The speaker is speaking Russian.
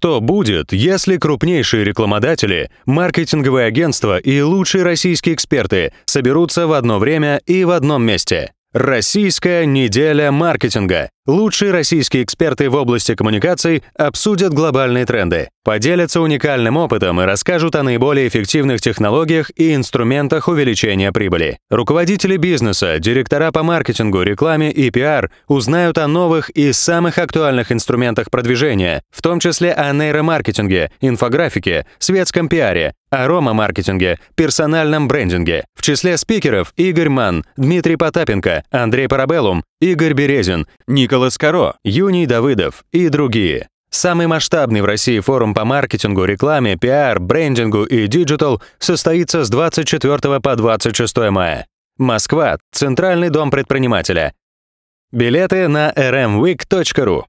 Что будет, если крупнейшие рекламодатели, маркетинговые агентства и лучшие российские эксперты соберутся в одно время и в одном месте? Российская неделя маркетинга. Лучшие российские эксперты в области коммуникаций обсудят глобальные тренды, поделятся уникальным опытом и расскажут о наиболее эффективных технологиях и инструментах увеличения прибыли. Руководители бизнеса, директора по маркетингу, рекламе и пиар узнают о новых и самых актуальных инструментах продвижения, в том числе о нейромаркетинге, инфографике, светском пиаре, аромамаркетинге, персональном брендинге. В числе спикеров Игорь Ман, Дмитрий Потапенко, Андрей Парабеллум, Игорь Березин, Николас Каро, Юний Давыдов и другие. Самый масштабный в России форум по маркетингу, рекламе, пиар, брендингу и диджитал состоится с 24 по 26 мая. Москва, Центральный дом предпринимателя. Билеты на rmweek.ru.